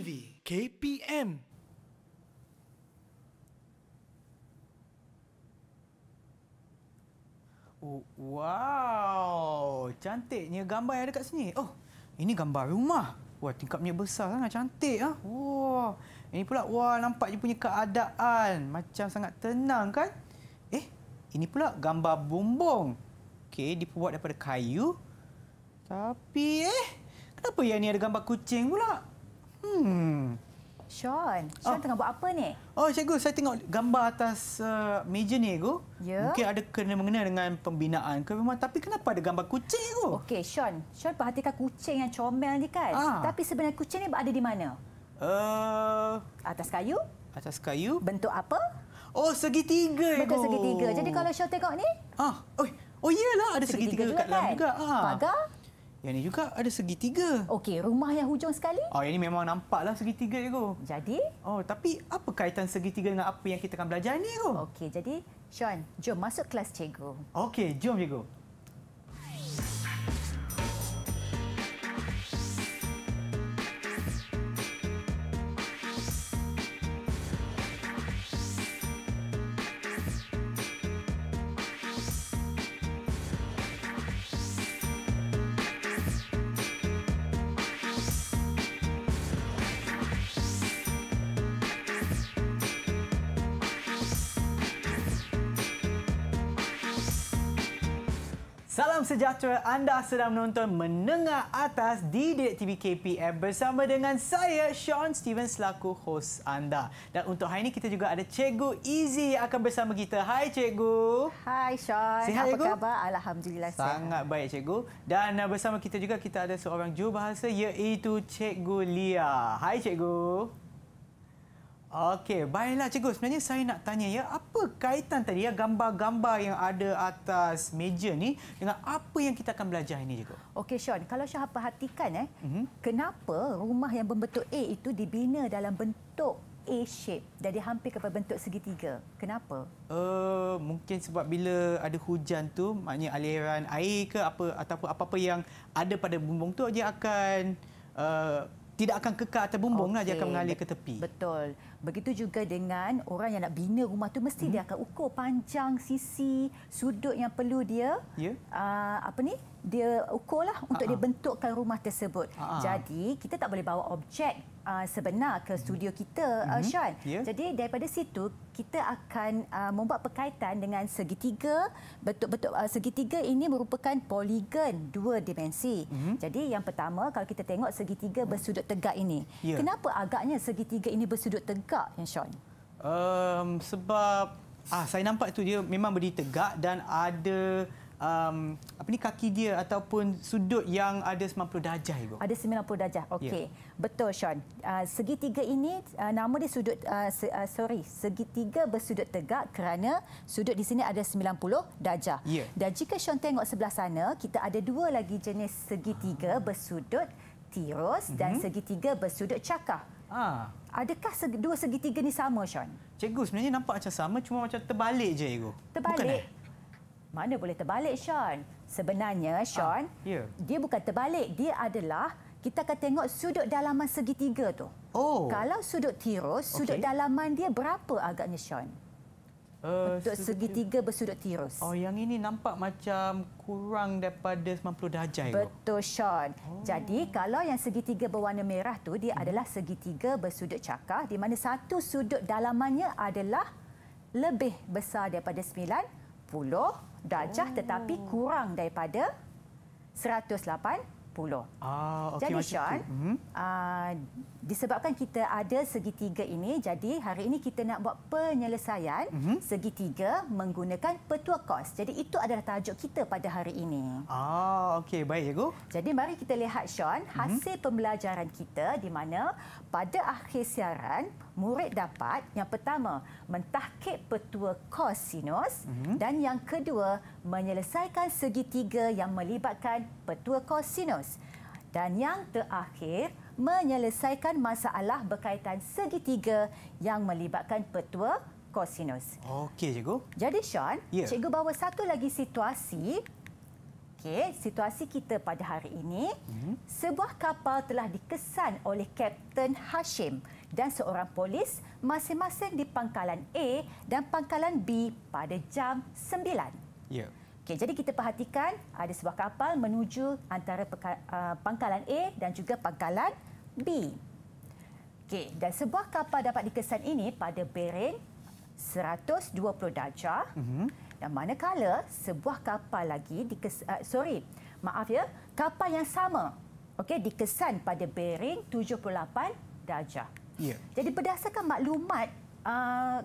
TV KPM Oh, wow, cantiknya gambar yang ada kat sini. Oh, ini gambar rumah. Wah, tingkapnya besar sangat cantik ah. wow. ini pula wah nampak dia punya keadaan macam sangat tenang kan? Eh, ini pula gambar bumbung. Okey, dibuat daripada kayu. Tapi eh, kenapa ya ni ada gambar kucing pula? Hmm. Sean, Sean oh. tengah buat apa ni? Oh, cikgu, saya tengok gambar atas uh, meja ni, cikgu. Ya. Mungkin ada kena mengena dengan pembinaan ke memang. Tapi kenapa ada gambar kucing, cikgu? Okey, Sean. Sean perhatikan kucing yang comel ni kan? Ah. Tapi sebenarnya kucing ni ada di mana? Uh... Atas kayu? Atas kayu. Bentuk apa? Oh, segitiga, cikgu. Bentuk segitiga. Jadi kalau Sean tengok ni? Ah, oh, oh iyalah ada segitiga, segitiga juga, dekat dalam kan? juga. Ah. Pagar? Yang ni juga ada segitiga. Okey, rumah yang hujung sekali? Oh, yang ni memang nampaklah segitiga je go. Jadi? Oh, tapi apa kaitan segitiga dengan apa yang kita akan belajar ni go? Okey, jadi Sean, jom masuk kelas cikgu. Okey, jom cikgu. Salam sejahtera anda sedang menonton Menengah Atas di Direk TV KPM bersama dengan saya Sean Steven selaku host anda. Dan untuk hari ini kita juga ada Cikgu Easy yang akan bersama kita. Hai Cikgu. Hai Sean. Sihat, Apa cikgu? khabar? Alhamdulillah sihat. Sangat baik Cikgu. Dan uh, bersama kita juga kita ada seorang jurubahasa iaitu Cikgu Lia. Hai Cikgu. Okey, baiklah cikgu. Sebenarnya saya nak tanya ya, apa kaitan tadi ya gambar-gambar yang ada atas meja ni dengan apa yang kita akan belajar ini cikgu? Okey, Sean. Kalau Syah perhatikan eh, mm -hmm. kenapa rumah yang berbentuk A itu dibina dalam bentuk A shape jadi hampir kepada bentuk segitiga. Kenapa? Uh, mungkin sebab bila ada hujan tu, maknanya aliran air ke apa ataupun apa-apa yang ada pada bumbung tu dia akan eh, tidak akan kekal atau bumbung okay. Lah, dia akan mengalir ke tepi. Betul. Begitu juga dengan orang yang nak bina rumah tu mesti hmm. dia akan ukur panjang sisi sudut yang perlu dia yeah. Ya. uh, apa ni? Dia ukurlah untuk uh-huh. dia ah, ah. bentukkan rumah tersebut. Uh-huh. Jadi, kita tak boleh bawa objek uh, sebenar ke mm-hmm. studio kita, uh, mm-hmm. Sean. Yeah. Jadi daripada situ kita akan uh, membuat perkaitan dengan segitiga betul-betul uh, segitiga ini merupakan poligon dua dimensi. Mm-hmm. Jadi yang pertama kalau kita tengok segitiga mm-hmm. bersudut tegak ini, yeah. kenapa agaknya segitiga ini bersudut tegak, Sean? Um, sebab ah saya nampak tu dia memang berdiri tegak dan ada um, apa ni kaki dia ataupun sudut yang ada 90 darjah ibu. Ada 90 darjah. Ya. Okey. Yeah. Betul Sean. Uh, segitiga ini uh, nama dia sudut uh, uh, sorry, segitiga bersudut tegak kerana sudut di sini ada 90 darjah. Yeah. Dan jika Sean tengok sebelah sana, kita ada dua lagi jenis segitiga uh-huh. bersudut tirus uh-huh. dan mhm. segitiga bersudut cakar. Ah. Adakah dua segitiga ni sama Sean? Cikgu sebenarnya nampak macam sama cuma macam terbalik je cikgu. Terbalik. Bukan, eh? mana boleh terbalik Sean? Sebenarnya ah, Sean, ah, ya. yeah. dia bukan terbalik, dia adalah kita akan tengok sudut dalaman segitiga tu. Oh. Kalau sudut tirus, sudut okay. dalaman dia berapa agaknya Sean? Uh, Untuk segitiga bersudut tirus. Oh, yang ini nampak macam kurang daripada 90 darjah itu. Betul, Sean. Oh. Jadi, kalau yang segitiga berwarna merah tu dia hmm. adalah segitiga bersudut cakar di mana satu sudut dalamannya adalah lebih besar daripada 90 darjah darjah oh. Ah. tetapi kurang daripada 180. Ah, okay, jadi, Sean, uh, disebabkan kita ada segitiga ini, jadi hari ini kita nak buat penyelesaian mm -hmm. segitiga menggunakan petua kos. Jadi, itu adalah tajuk kita pada hari ini. Ah, okey. Baik, Cikgu. Jadi, mari kita lihat, Sean, mhm. hasil mm -hmm. pembelajaran kita di mana pada akhir siaran, murid dapat yang pertama mentahkik petua kosinus mm -hmm. dan yang kedua menyelesaikan segitiga yang melibatkan petua kosinus dan yang terakhir menyelesaikan masalah berkaitan segitiga yang melibatkan petua kosinus. Okey cikgu. Jadi Sean, yeah. cikgu bawa satu lagi situasi. okay? situasi kita pada hari ini, mm -hmm. sebuah kapal telah dikesan oleh Kapten Hashim dan seorang polis masing-masing di pangkalan A dan pangkalan B pada jam 9. Ya. Okay, jadi kita perhatikan ada sebuah kapal menuju antara uh, pangkalan A dan juga pangkalan B. Okay, dan sebuah kapal dapat dikesan ini pada bearing 120 darjah. Mm -hmm. Dan manakala sebuah kapal lagi dikesan, uh, sorry, maaf ya, kapal yang sama okay, dikesan pada bearing 78 darjah. Yeah. Jadi berdasarkan maklumat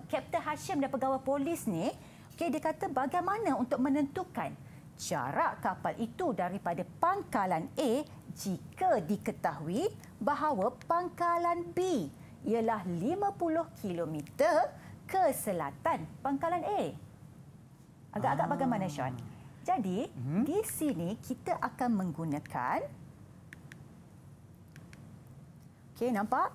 Kapten uh, Hashim dan pegawai polis ni, okay, dia kata bagaimana untuk menentukan jarak kapal itu daripada pangkalan A jika diketahui bahawa pangkalan B ialah 50 km ke selatan pangkalan A. Agak-agak bagaimana Sean? Ah. Jadi, hmm di sini kita akan menggunakan Okey, nampak?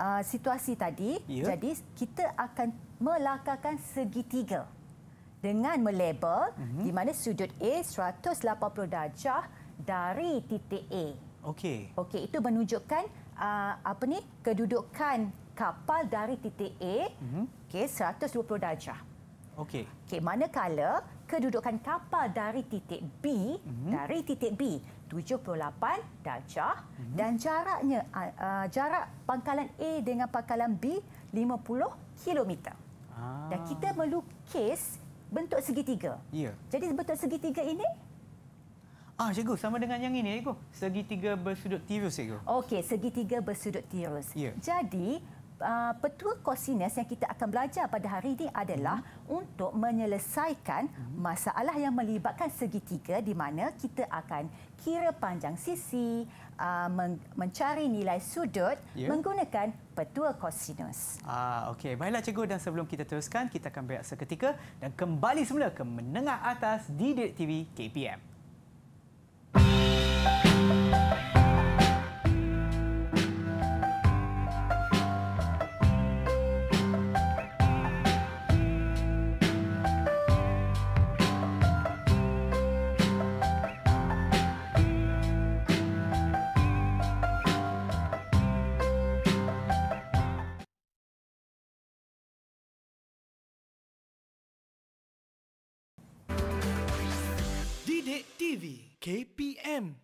uh, situasi tadi. Ya. Jadi kita akan melakarkan segitiga dengan melabel mm-hmm. di mana sudut A 180 darjah dari titik A. Okey. Okey, itu menunjukkan uh, apa ni? kedudukan kapal dari titik A mm-hmm. okey 120 darjah. Okey. Okey, manakala kedudukan kapal dari titik B mm-hmm. dari titik B 78 darjah mm -hmm. dan jaraknya uh, jarak pangkalan A dengan pangkalan B 50 kilometer. Ah. Dan kita melukis bentuk segitiga. Yeah. Jadi bentuk segitiga ini Ah, cikgu, sama dengan yang ini, cikgu. Segitiga bersudut tirus, cikgu. Okey, segitiga bersudut tirus. Yeah. Jadi, uh, petua kosinus yang kita akan belajar pada hari ini adalah hmm. untuk menyelesaikan hmm. masalah yang melibatkan segitiga di mana kita akan kira panjang sisi, uh, mencari nilai sudut yeah. menggunakan petua kosinus. Ah, Okey, baiklah cikgu dan sebelum kita teruskan, kita akan berehat seketika dan kembali semula ke menengah atas di Direk TV KPM. Sidik TV KPM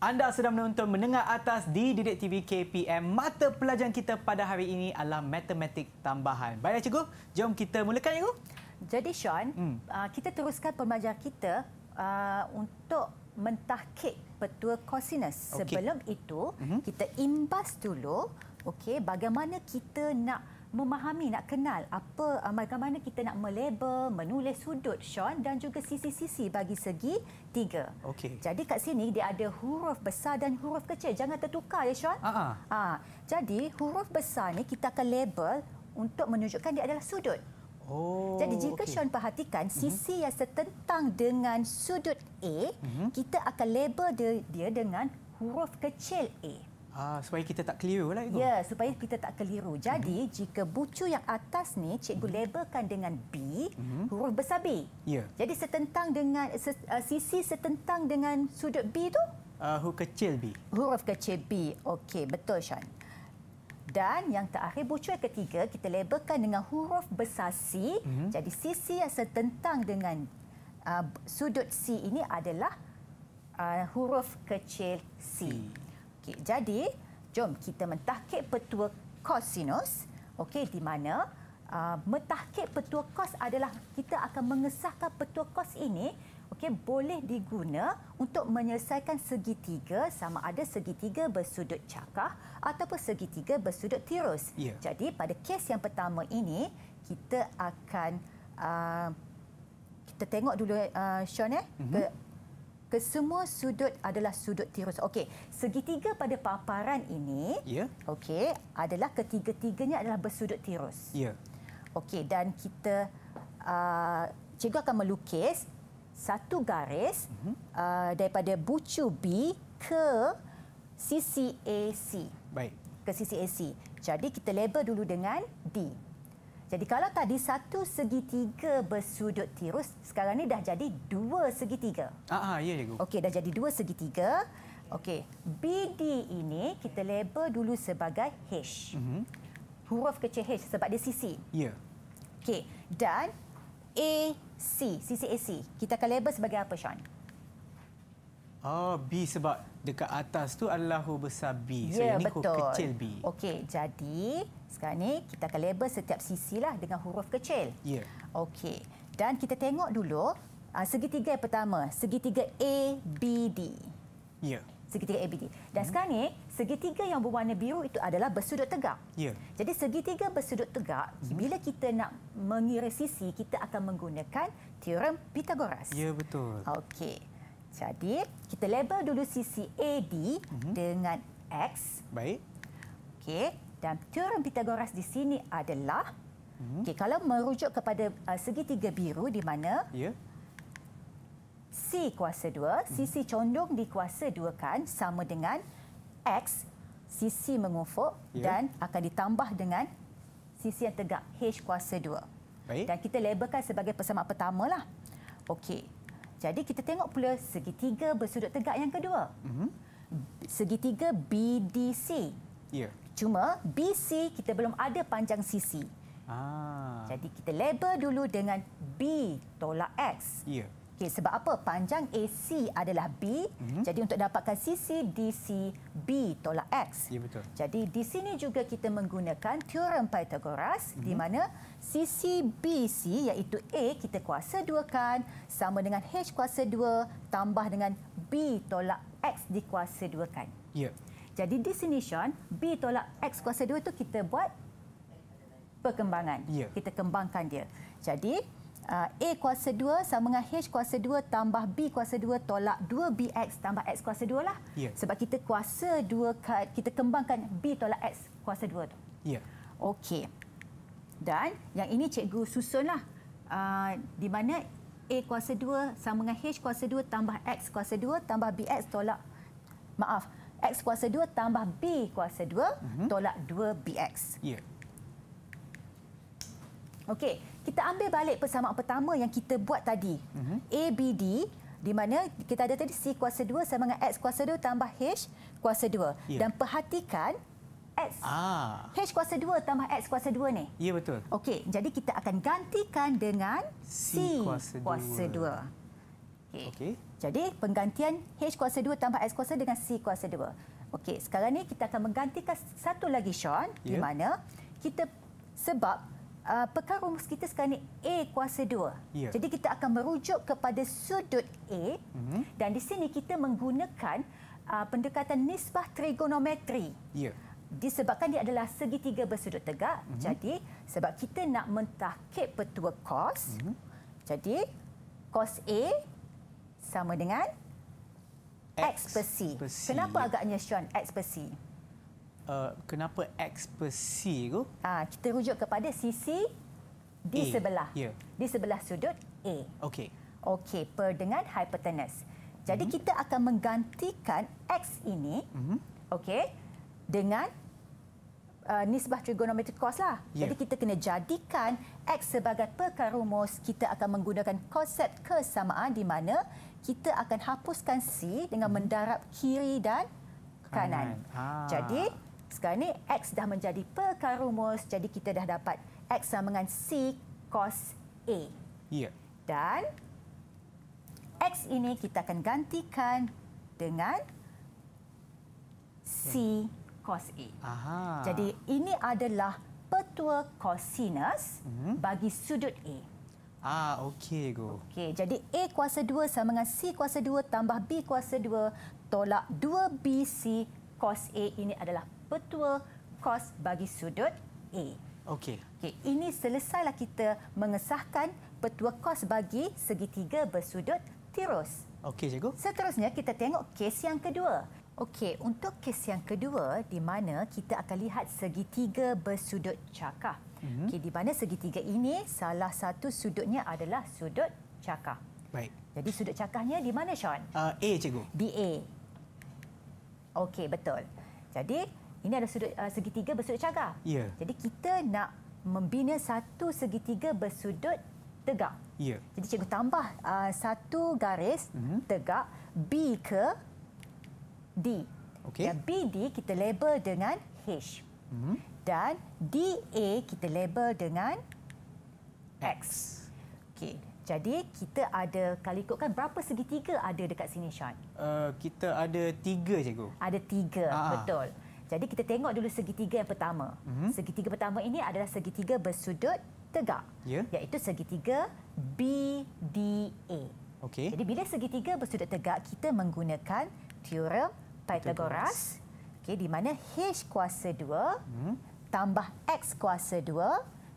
anda sedang menonton menengah atas di Didik TV KPM. Mata pelajaran kita pada hari ini adalah matematik tambahan. Baiklah cikgu, jom kita mulakan cikgu. Jadi Sean, hmm. Uh, kita teruskan pembelajar kita uh, untuk mentahkik petua kosinus. Okay. Sebelum itu, hmm. kita imbas dulu okay, bagaimana kita nak memahami nak kenal apa ah, bagaimana kita nak melabel, menulis sudut Sean dan juga sisi-sisi bagi segi tiga. Okay. Jadi kat sini dia ada huruf besar dan huruf kecil. Jangan tertukar ya Sean. Ha. Uh-huh. Uh, jadi huruf besar ni kita akan label untuk menunjukkan dia adalah sudut. Oh, Jadi jika okay. Sean perhatikan mhm. sisi mm-hmm. yang setentang dengan sudut A, mm-hmm. kita akan label dia, dia dengan huruf kecil A. Ah, supaya kita tak keliru lah itu. Ya, supaya kita tak keliru. Jadi, mm -hmm. jika bucu yang atas ni cikgu mm -hmm. labelkan dengan B, mm -hmm. huruf besar B. Ya. Yeah. Jadi, setentang dengan uh, sisi setentang dengan sudut B tu? Uh, huruf kecil B. Huruf kecil B. Okey, betul, Sean. Dan yang terakhir, bucu yang ketiga, kita labelkan dengan huruf besar C. Mm -hmm. Jadi, sisi yang setentang dengan uh, sudut C ini adalah uh, huruf kecil C. C. Okay, jadi, jom kita mentahkik petua kosinus. Okey, di mana uh, mentahkik petua kos adalah kita akan mengesahkan petua kos ini okey boleh diguna untuk menyelesaikan segitiga sama ada segitiga bersudut cakah ataupun segitiga bersudut tirus. Yeah. Jadi pada kes yang pertama ini kita akan uh, kita tengok dulu uh, Sean eh mm-hmm kesemua sudut adalah sudut tirus. Okey, segitiga pada paparan ini, ya. Yeah. Okey, adalah ketiga-tiganya adalah bersudut tirus. Ya. Yeah. Okey, dan kita a uh, cikgu akan melukis satu garis uh-huh. uh, daripada bucu B ke sisi AC. Baik. Ke sisi AC. Jadi kita label dulu dengan D. Jadi kalau tadi satu segitiga bersudut tirus, sekarang ni dah jadi dua segitiga. Ah, ah ya cikgu. Ya, Okey, dah jadi dua segitiga. Okey, BD ini kita label dulu sebagai H. Mm -hmm. Huruf kecil H sebab dia sisi. Ya. Okey, dan AC, sisi AC. Kita akan label sebagai apa, Sean? Oh, B sebab dekat atas tu Allahu besar B. So, ya, ini betul. huruf kecil B. Okey, jadi sekarang ni kita akan label setiap sisi lah dengan huruf kecil. Ya. Yeah. Okey, dan kita tengok dulu ah, segitiga yang pertama, segitiga A, B, D. Ya. Yeah. Segitiga A, B, D. Dan hmm. sekarang ni, segitiga yang berwarna biru itu adalah bersudut tegak. Ya. Yeah. Jadi, segitiga bersudut tegak, hmm. bila kita nak mengira sisi, kita akan menggunakan teorem Pythagoras. Ya, yeah, betul. Okey. Jadi, kita label dulu sisi AD mm-hmm. dengan X. Baik. Okey, dan teorem Pythagoras di sini adalah mm-hmm. okey, kalau merujuk kepada uh, segitiga biru di mana? Ya. Yeah. C kuasa 2, hmm sisi condong dikuasa 2 kan sama dengan X sisi mengufuk yeah. dan akan ditambah dengan sisi yang tegak H kuasa 2. Baik. Dan kita labelkan sebagai persamaan pertamalah. Okey. Jadi kita tengok pula segitiga bersudut tegak yang kedua. Mm-hmm. Segitiga BDC. Yeah. Cuma BC kita belum ada panjang sisi. Ah. Jadi kita label dulu dengan B tolak X. Yeah. Okay, sebab apa? Panjang AC adalah B. Mm -hmm. Jadi untuk dapatkan CC, DC, B tolak X. Ya, yeah, betul. Jadi di sini juga kita menggunakan teorem Pythagoras mm -hmm. di mana CC, BC iaitu A kita kuasa kan sama dengan H kuasa dua tambah dengan B tolak X dikuasa duakan. Ya. Yeah. Jadi di sini, Sean, B tolak X kuasa dua itu kita buat perkembangan. Yeah. Kita kembangkan dia. Jadi... A kuasa 2 sama dengan H kuasa 2 tambah B kuasa 2 tolak 2BX tambah X kuasa 2 lah. Ya. Sebab kita kuasa 2, kita kembangkan B tolak X kuasa 2 tu. Ya. Okey. Dan yang ini cikgu susunlah. Uh, di mana A kuasa 2 sama dengan H kuasa 2 tambah X kuasa 2 tambah BX tolak, maaf, X kuasa 2 tambah B kuasa 2 mm-hmm. tolak 2BX. Ya. Okey kita ambil balik persamaan pertama yang kita buat tadi. Uh-huh. Mhm. ABD di mana kita ada tadi C kuasa 2 sama dengan X kuasa 2 tambah H kuasa 2. Yeah. Dan perhatikan X. Ah. H kuasa 2 tambah X kuasa 2 ni. Ya, yeah, betul. Okey, jadi kita akan gantikan dengan C, C kuasa, kuasa 2. 2. Okey. Okay. Jadi penggantian H kuasa 2 tambah X kuasa dengan C kuasa 2. Okey, sekarang ni kita akan menggantikan satu lagi Sean yeah. di ya. mana kita sebab uh, perkara rumus kita sekarang ni A kuasa 2. Yeah. Jadi kita akan merujuk kepada sudut A mm -hmm. dan di sini kita menggunakan uh, pendekatan nisbah trigonometri. Yeah. Disebabkan dia adalah segitiga bersudut tegak. Mm -hmm. Jadi sebab kita nak mentakib petua kos. Mm -hmm. Jadi kos A sama dengan X, X per C. Kenapa yeah. agaknya Sean X per C? Uh, kenapa X per C itu? Ha, ah, kita rujuk kepada sisi di A. sebelah. Yeah. Di sebelah sudut A. Okey. Okey, per dengan hipotenus. Jadi mm -hmm. kita akan menggantikan X ini mm -hmm. okay, dengan uh, nisbah trigonometric cos. Lah. Yeah. Jadi kita kena jadikan X sebagai perkara rumus. Kita akan menggunakan konsep kesamaan di mana kita akan hapuskan C dengan mhm. mendarab kiri dan kanan. kanan. Ah. Jadi sekarang ni X dah menjadi perkara rumus. Jadi kita dah dapat X sama dengan C cos A. Ya. Dan X ini kita akan gantikan dengan C ya. cos A. Aha. Jadi ini adalah petua cosinus hmm. bagi sudut A. Ah, okey go. Okey, jadi A kuasa 2 sama dengan C kuasa 2 tambah B kuasa 2 tolak 2BC cos A ini adalah petua kos bagi sudut A. Okey. Okey, ini selesailah kita mengesahkan petua kos bagi segitiga bersudut tirus. Okey, cikgu. Seterusnya kita tengok kes yang kedua. Okey, untuk kes yang kedua di mana kita akan lihat segitiga bersudut cakar. Mm-hmm. Okey, di mana segitiga ini salah satu sudutnya adalah sudut cakar. Baik. Jadi sudut cakarnya di mana, Sean? Uh, A, cikgu. Di A. Okey, betul. Jadi ini ada sudut uh, segitiga bersudut cagar. Ya. Jadi kita nak membina satu segitiga bersudut tegak. Ya. Jadi cikgu tambah uh, satu garis mm -hmm. tegak B ke D. Okay. Dan BD kita label dengan H. Mm -hmm. Dan DA kita label dengan X. X. Okey. Jadi kita ada kali ikutkan berapa segitiga ada dekat sini Sean? Uh, kita ada tiga cikgu. Ada tiga, Aa. Ah. betul. Jadi kita tengok dulu segitiga yang pertama. Mm-hmm. Segitiga pertama ini adalah segitiga bersudut tegak. Yeah. Iaitu segitiga BDA. Okay. Jadi bila segitiga bersudut tegak, kita menggunakan teorem Pythagoras. Okay, di mana H kuasa 2 mm-hmm. tambah X kuasa 2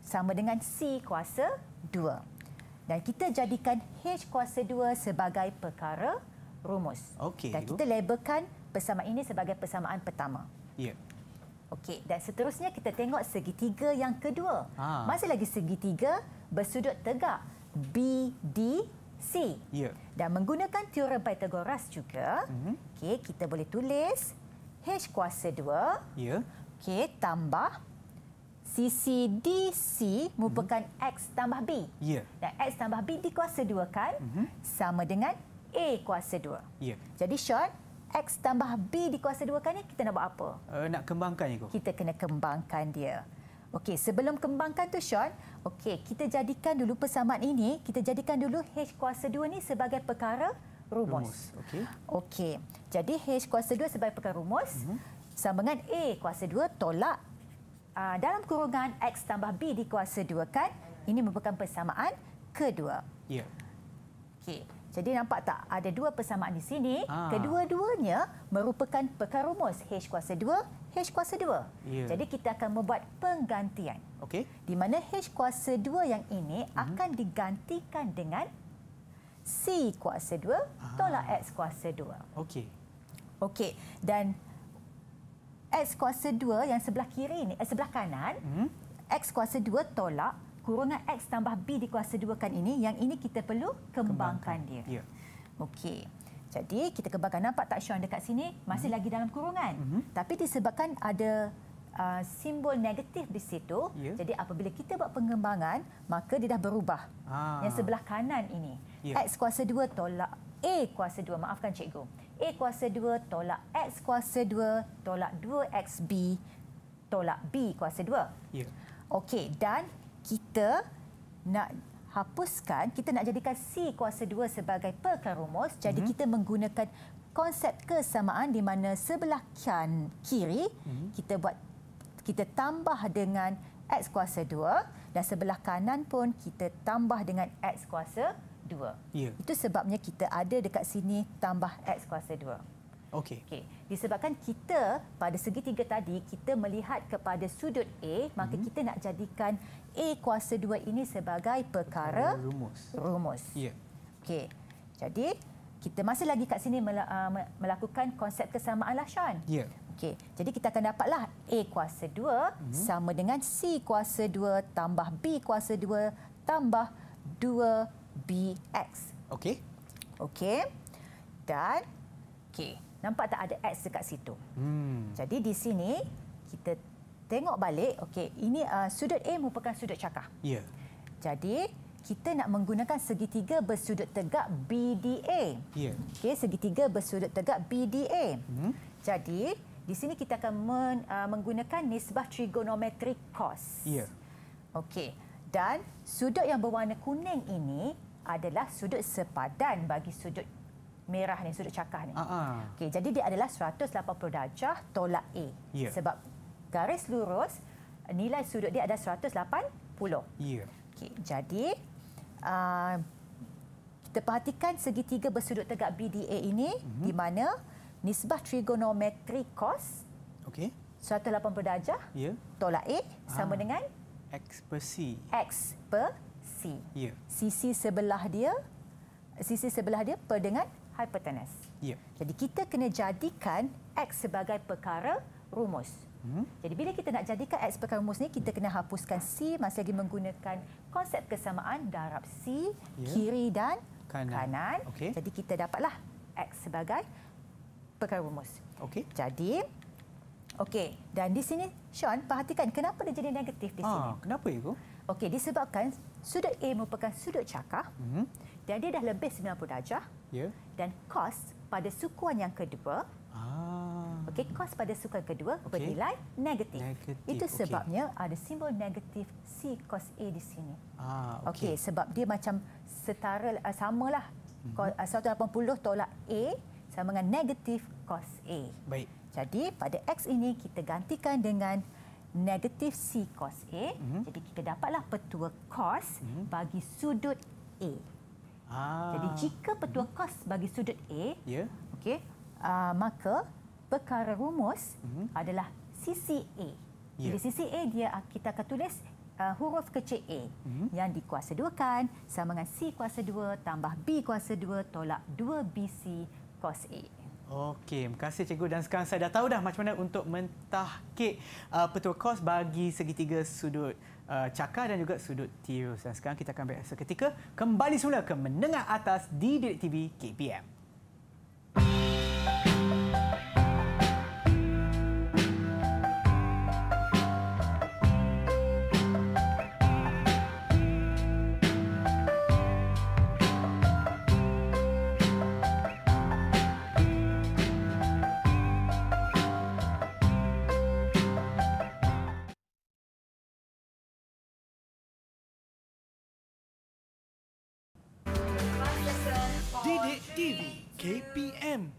sama dengan C kuasa 2. Dan kita jadikan H kuasa 2 sebagai perkara rumus. Okay, Dan kita labelkan persamaan ini sebagai persamaan pertama. Ya. Okey, dan seterusnya kita tengok segitiga yang kedua. Ha. Masih lagi segitiga bersudut tegak B D C. Ya. Dan menggunakan teorem Pythagoras juga, mm -hmm. okey, kita boleh tulis h kuasa 2. Ya. Okey, tambah sisi DC merupakan mm -hmm. x tambah b. Ya. Dan x tambah b dikuasa 2 kan mm -hmm. sama dengan a kuasa 2. Ya. Jadi short X tambah B dikuasa duakannya, kita nak buat apa? Uh, nak kembangkan, Iko. Kita kena kembangkan dia. Okey, sebelum kembangkan tu Sean, okey, kita jadikan dulu persamaan ini, kita jadikan dulu H kuasa 2 ni sebagai perkara rumus. rumus. Okey. Okey. Jadi H kuasa 2 sebagai perkara rumus, mm-hmm. sama dengan A kuasa 2 tolak aa, ah, dalam kurungan X tambah B dikuasa 2 kan? Ini merupakan persamaan kedua. Ya. Yeah. Okey. Jadi nampak tak ada dua persamaan di sini. Ah. Kedua-duanya merupakan perkara rumus H kuasa 2, H kuasa 2. Ya. Jadi kita akan membuat penggantian. Okey. Di mana H kuasa 2 yang ini hmm. akan digantikan dengan C kuasa 2 ha. Ah. tolak X kuasa 2. Okey. Okey. Dan X kuasa 2 yang sebelah kiri ini, eh, sebelah kanan, hmm. X kuasa 2 tolak kurungan X tambah B di kuasa dikuasa kan ini, yang ini kita perlu kembangkan, kembangkan. dia. Ya. Okey. Jadi kita kembangkan. Nampak tak Sean dekat sini? Masih mm -hmm. lagi dalam kurungan. Mm -hmm. Tapi disebabkan ada uh, simbol negatif di situ. Ya. Jadi apabila kita buat pengembangan, maka dia dah berubah. Ha. Yang sebelah kanan ini. Ya. X kuasa 2 tolak A kuasa 2. Maafkan cikgu. A kuasa 2 tolak X kuasa 2 tolak 2XB tolak B kuasa 2. Ya. Okey, dan kita nak hapuskan, kita nak jadikan C kuasa 2 sebagai perkara rumus. Jadi mm-hmm. kita menggunakan konsep kesamaan di mana sebelah kian kiri mm-hmm. kita buat kita tambah dengan x kuasa 2 dan sebelah kanan pun kita tambah dengan x kuasa 2. Yeah. Itu sebabnya kita ada dekat sini tambah x kuasa 2. Okey. Okey. Disebabkan kita pada segi tiga tadi kita melihat kepada sudut A, maka mm-hmm. kita nak jadikan A kuasa dua ini sebagai perkara uh, rumus. Rumus. Ya. Yeah. Okey. Jadi kita masih lagi kat sini ah, melakukan konsep kesamaan lah Sean. Ya. Yeah. Okey. Jadi kita akan dapatlah A kuasa dua mm-hmm. sama dengan C kuasa dua tambah B kuasa dua tambah 2bx. Okey. Okey. Dan okey. Nampak tak ada X dekat situ. Hmm. Jadi di sini kita tengok balik, okey, ini uh, sudut A merupakan sudut cakar. Ya. Yeah. Jadi kita nak menggunakan segitiga bersudut tegak BDA. Ya. Yeah. Okey, segitiga bersudut tegak BDA. Hmm. Jadi di sini kita akan men, uh, menggunakan nisbah trigonometri cos. Ya. Yeah. Okey. Dan sudut yang berwarna kuning ini adalah sudut sepadan bagi sudut merah ni sudut cakah ni. Uh-huh. Okey, jadi dia adalah 180 darjah tolak A. Yeah. Sebab garis lurus nilai sudut dia ada 180. Ya. Yeah. Okey, jadi uh, kita perhatikan segitiga bersudut tegak BDA ini uh-huh. di mana nisbah trigonometri cos okey 180 darjah yeah. tolak A sama uh-huh. dengan x per c. X per c. Ya. Yeah. Sisi sebelah dia sisi sebelah dia per dengan hipertenes. Yeah. Jadi kita kena jadikan X sebagai perkara rumus. Hmm. Jadi bila kita nak jadikan X perkara rumus ni, kita kena hapuskan C masih lagi menggunakan konsep kesamaan darab C yeah. kiri dan kanan. kanan. Okay. Jadi kita dapatlah X sebagai perkara rumus. Okay. Jadi okey dan di sini Sean perhatikan kenapa dia jadi negatif di ha, sini. kenapa itu? Okey disebabkan sudut A merupakan sudut cakar. Hmm dan dia dah lebih 90 darjah yeah. dan kos pada sukuan yang kedua ah. okay, kos pada sukuan kedua okay. bernilai negatif. negatif. Itu sebabnya ada simbol negatif C cos A di sini. Ah, okay. Okay, sebab dia macam setara uh, samalah mm-hmm. 180 ah, tolak A sama dengan negatif cos A. Baik. Jadi pada X ini kita gantikan dengan negatif C cos A. Mm-hmm. Jadi kita dapatlah petua cos mm-hmm. bagi sudut A. Jadi ah. jika petua kos bagi sudut A, ya. okey, uh, maka perkara rumus uh-huh. adalah sisi A. Ya. Jadi sisi A dia ah, kita akan tulis uh, huruf kecil A uh-huh. yang dikuasa kan, sama dengan C kuasa dua tambah B kuasa dua tolak 2BC kos A. Okey, terima kasih cikgu dan sekarang saya dah tahu dah macam mana untuk mentahkik uh, petua kos bagi segitiga sudut. Uh, cakar dan juga sudut tirus. Dan sekarang kita akan berasa ketika kembali semula ke Menengah Atas di Direk TV KPM. KPM.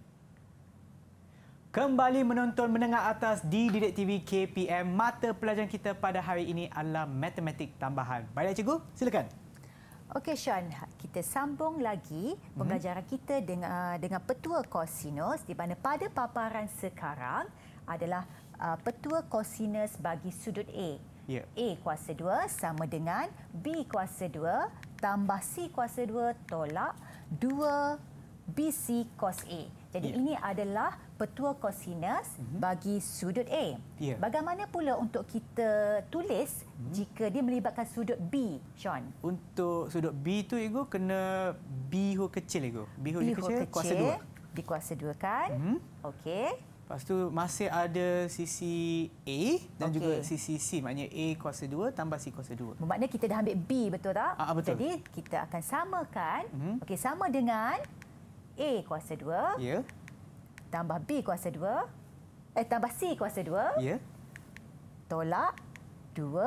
Kembali menonton menengah atas di Didik TV KPM. Mata pelajaran kita pada hari ini adalah matematik tambahan. Baiklah cikgu, silakan. Okey Sean, kita sambung lagi pembelajaran hmm. kita dengan ah, dengan petua kosinus di mana pada paparan sekarang adalah uh, petua kosinus bagi sudut A. Yeah. A kuasa 2 sama dengan B kuasa 2 tambah C kuasa 2 tolak 2 BC cos A. Jadi yeah. ini adalah petua kosinus mm -hmm. bagi sudut A. Yeah. Bagaimana pula untuk kita tulis mm -hmm. jika dia melibatkan sudut B, Sean? Untuk sudut B tu ego kena B huruf kecil ego. B huruf kecil, kecil kuasa 2. Kuasa dua kan? Mm -hmm. Okey. Pastu masih ada sisi A dan okay. juga sisi C. Maknanya A kuasa 2 tambah C kuasa 2. Maksudnya kita dah ambil B betul tak? Aa, ah, ah, betul. Jadi kita akan samakan. Mm -hmm. Okey, sama dengan A kuasa 2. Ya. Tambah B kuasa 2. Eh, tambah C kuasa 2. Ya. Tolak 2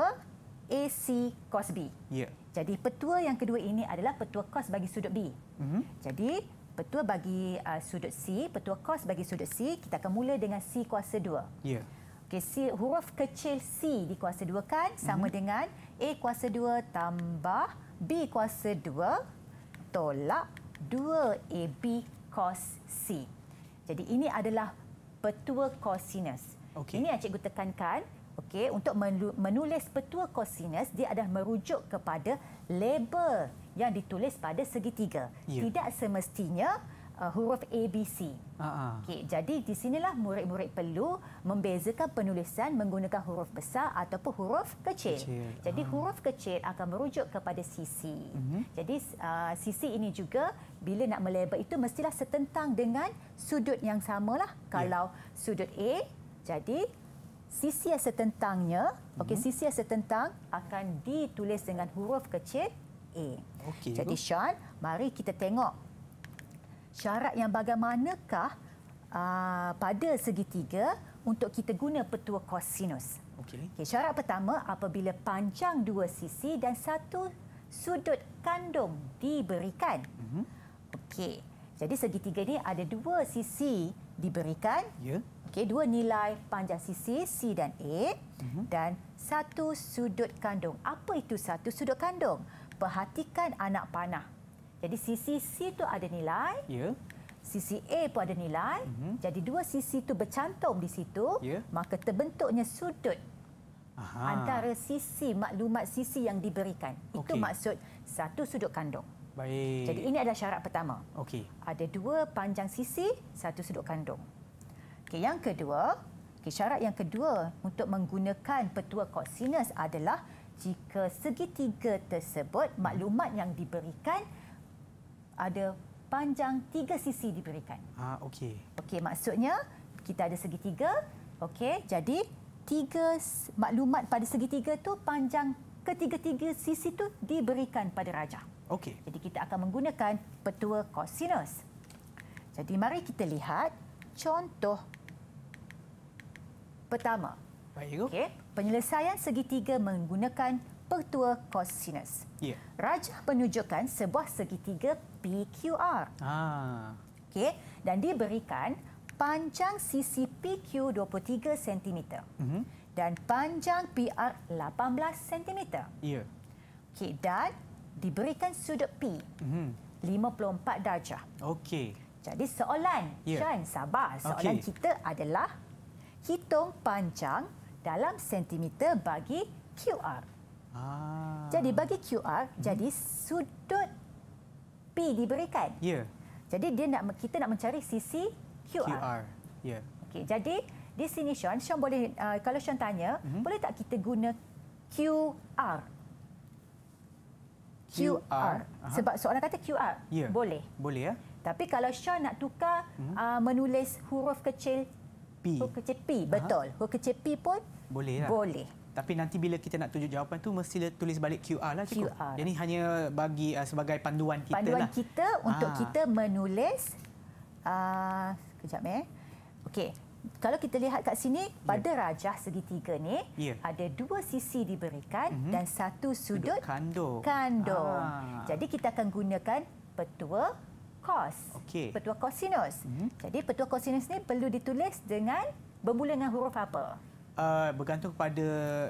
AC cos B. Ya. Jadi, petua yang kedua ini adalah petua kos bagi sudut B. Mm -hmm. Jadi, petua bagi uh, sudut C, petua kos bagi sudut C, kita akan mula dengan C kuasa 2. Ya. Yeah. C, huruf kecil C di kuasa 2 kan sama mm -hmm. dengan A kuasa 2 tambah B kuasa 2 tolak 2AB cos C. Jadi ini adalah petua kosinus. Okay. Ini yang cikgu tekankan. okay? untuk menulis petua kosinus dia adalah merujuk kepada label yang ditulis pada segitiga. Yeah. Tidak semestinya uh, huruf ABC. Ah, ah. Okay, jadi di sinilah murid-murid perlu membezakan penulisan menggunakan huruf besar ataupun huruf kecil. kecil. Jadi Aa. Ah. huruf kecil akan merujuk kepada sisi. Mm-hmm. Jadi uh, sisi ini juga bila nak melebar itu mestilah setentang dengan sudut yang sama samalah. Ya. Kalau sudut A, jadi sisi yang setentangnya, mm-hmm. okey mhm. sisi yang setentang akan ditulis dengan huruf kecil A. Okay, jadi Sean, mari kita tengok syarat yang bagaimanakah uh, pada segitiga untuk kita guna petua kosinus. Okey. Okay, syarat pertama apabila panjang dua sisi dan satu sudut kandung diberikan. Mm-hmm. Okey. Jadi segitiga ini ada dua sisi diberikan. Ya. Yeah. Okey, dua nilai panjang sisi C dan A mm-hmm. dan satu sudut kandung. Apa itu satu sudut kandung? Perhatikan anak panah. Jadi sisi C tu ada nilai. Ya. Sisi A pun ada nilai. Mm -hmm. Jadi dua sisi tu bercantum di situ, ya. maka terbentuknya sudut. Aha. Antara sisi maklumat sisi yang diberikan. Itu maksud satu sudut kandung. Baik. Jadi ini adalah syarat pertama. Okey. Ada dua panjang sisi, satu sudut kandung. Okey, yang kedua, okay, syarat yang kedua untuk menggunakan petua kosinus adalah jika segitiga tersebut maklumat yang diberikan ada panjang tiga sisi diberikan. Ah okey. Okey maksudnya kita ada segitiga. Okey, jadi tiga maklumat pada segitiga tu panjang ketiga-tiga sisi tu diberikan pada raja. Okey. Jadi kita akan menggunakan petua kosinus. Jadi mari kita lihat contoh pertama. Baik. Okey, penyelesaian segitiga menggunakan Pertua Cosinus. Ya. Raja menunjukkan sebuah segitiga PQR. Ha. Ah. Okey, dan diberikan panjang sisi PQ 23 cm. Mhm. Dan panjang PR 18 cm. Ya. Okey, dan diberikan sudut P. Mhm. 54 darjah. Okey. Jadi soalan, yeah. Syan, sabar. Soalan okay. kita adalah hitung panjang dalam sentimeter bagi QR. Ah. Jadi bagi QR, hmm. jadi sudut P diberikan. Ya. Yeah. Jadi dia nak kita nak mencari sisi QR. QR. Ya. Yeah. Okey, jadi di sini Sean, Sean boleh uh, kalau Sean tanya, hmm. boleh tak kita guna QR? QR. QR. Sebab soalan kata QR. Yeah. Boleh. Boleh ya. Tapi kalau Sean nak tukar hmm. uh, menulis huruf kecil P. Huruf kecil P, Aha. betul. Huruf kecil P pun boleh lah. Boleh tapi nanti bila kita nak tunjuk jawapan tu mesti tulis balik QR lah cikgu. QR. Jadi hanya bagi uh, sebagai panduan kita Panduan lah. kita untuk ha. kita menulis uh, kejap eh. Okey. Kalau kita lihat kat sini ya. pada yeah. rajah segitiga ni yeah. ada dua sisi diberikan mm-hmm. dan satu sudut kandung. kandung. Ah. Jadi kita akan gunakan petua kos. Okay. Petua kosinus. Mm-hmm. Jadi petua kosinus ni perlu ditulis dengan bermula dengan huruf apa? uh, bergantung kepada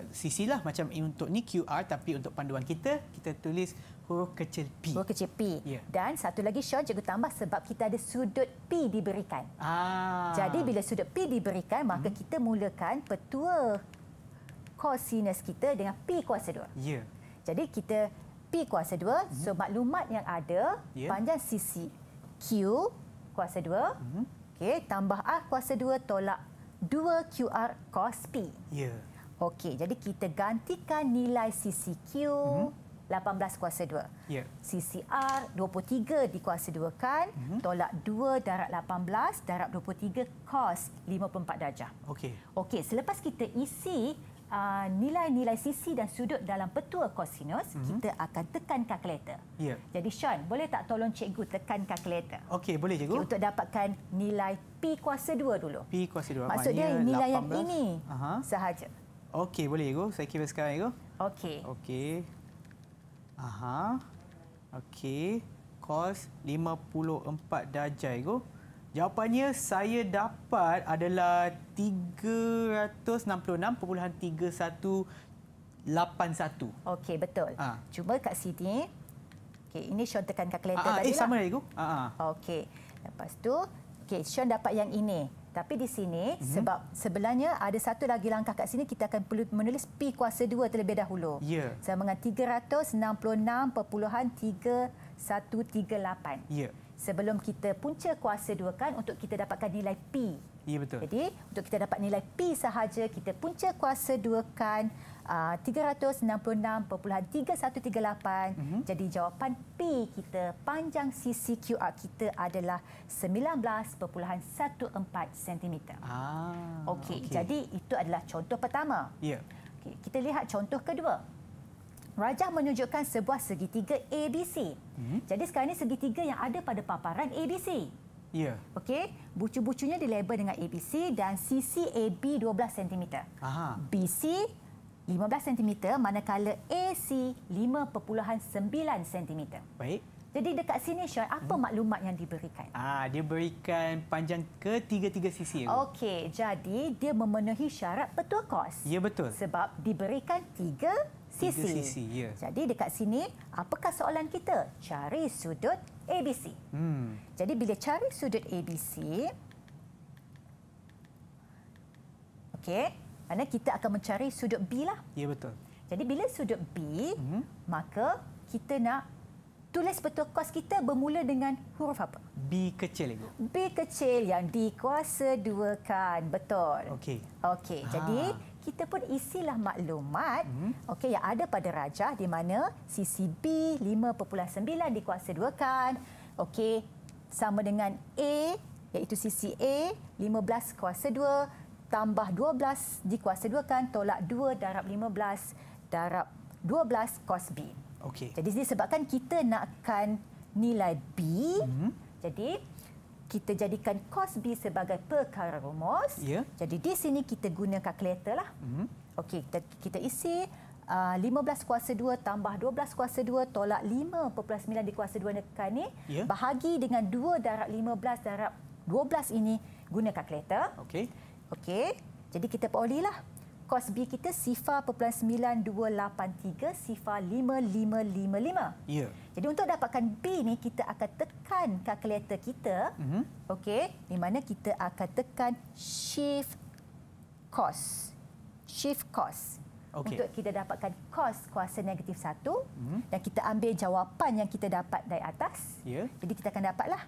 sisi lah macam ini untuk ni QR tapi untuk panduan kita kita tulis huruf kecil P. Huruf kecil P. Yeah. Dan satu lagi Sean cikgu tambah sebab kita ada sudut P diberikan. Ah. Jadi bila sudut P diberikan maka hmm. kita mulakan petua cosinus kita dengan P kuasa 2. Ya. Yeah. Jadi kita P kuasa 2 hmm. so maklumat yang ada yeah. panjang sisi Q kuasa 2. Hmm. Okey, tambah A kuasa 2 tolak dua QR cost P. Ya. Okey, jadi kita gantikan nilai CCQ mm-hmm. 18 kuasa 2. Ya. Yeah. CCR 23 dikuasa 2 kan, mm-hmm. tolak 2 darab 18 darab 23 cos 54 darjah. Okey. Okey, selepas kita isi Uh, nilai-nilai uh, sisi dan sudut dalam petua kosinus, mm -hmm. kita akan tekan kalkulator. Yeah. Jadi Sean, boleh tak tolong cikgu tekan kalkulator? Okey, boleh cikgu. Okay, untuk dapatkan nilai pi kuasa 2 dulu. Pi kuasa 2. Maksudnya nilai 18. yang ini uh -huh. sahaja. Okey, boleh cikgu. Saya kira sekarang cikgu. Okey. Okey. Aha. Okey. Cos 54 darjah cikgu. Jawapannya saya dapat adalah 366.3181. Okey, betul. Ha. Cuba kat sini. Okey, ini Sean tekan kat ah, kalender ah, tadi. Ah, sama lagi aku. Ha Okey. Lepas tu, okey, Sean dapat yang ini. Tapi di sini mm -hmm. sebab sebenarnya ada satu lagi langkah kat sini kita akan perlu menulis pi kuasa 2 terlebih dahulu. Ya. Yeah. Sama dengan 366.3138. Ya. Yeah sebelum kita punca kuasa dua kan untuk kita dapatkan nilai P. Ya betul. Jadi untuk kita dapat nilai P sahaja kita punca kuasa dua kan uh, 366.3138. Uh-huh. Jadi jawapan P kita panjang sisi QR kita adalah 19.14 cm. Ah. Okey, okay. jadi itu adalah contoh pertama. Ya. Okey, kita lihat contoh kedua. Rajah menunjukkan sebuah segitiga ABC. Hmm. Jadi sekarang ini segitiga yang ada pada paparan ABC. Ya. Yeah. Okey, bucu-bucunya dilabel dengan ABC dan sisi AB 12 cm. Aha. BC 15 cm manakala AC 5.9 cm. Baik. Jadi dekat sini Syai, apa hmm. maklumat yang diberikan? Ah, dia berikan panjang ketiga-tiga sisi. Okey, jadi dia memenuhi syarat petua kos. Ya betul. Sebab diberikan tiga sisi. sisi ya. Jadi dekat sini, apakah soalan kita? Cari sudut ABC. Hmm. Jadi bila cari sudut ABC, okey, mana kita akan mencari sudut B lah. Ya betul. Jadi bila sudut B, hmm. maka kita nak tulis betul kos kita bermula dengan huruf apa? B kecil ibu. B kecil yang dikuasa dua kan, betul. Okey. Okey. Jadi. Ah kita pun isilah maklumat hmm. okey yang ada pada rajah di mana CCB 5.9 dikuasa duakan okey sama dengan A iaitu CCA 15 kuasa 2 tambah 12 dikuasa duakan tolak 2 darab 15 darab 12 kos B. Okey. Jadi disebabkan kita nakkan nilai B hmm. jadi kita jadikan B sebagai perkara rumus. Ya. Jadi di sini kita guna kalkulator lah. Mm -hmm. Okey, kita, kita isi uh, 15 kuasa 2 tambah 12 kuasa 2 tolak 5.9 dikuasa 2 nekan ni ya. bahagi dengan 2 darab 15 darab 12 ini guna kalkulator. Okey. Okey. Jadi kita perolehlah lah kos B kita sifar 0.9283 sifar 5555. Ya. Jadi untuk dapatkan B ni kita akan tekan kalkulator kita. Mm -hmm. Okey, di mana kita akan tekan shift kos Shift kos Okay. Untuk kita dapatkan kos kuasa negatif 1 mm -hmm. dan kita ambil jawapan yang kita dapat dari atas. Ya. Yeah. Jadi kita akan dapatlah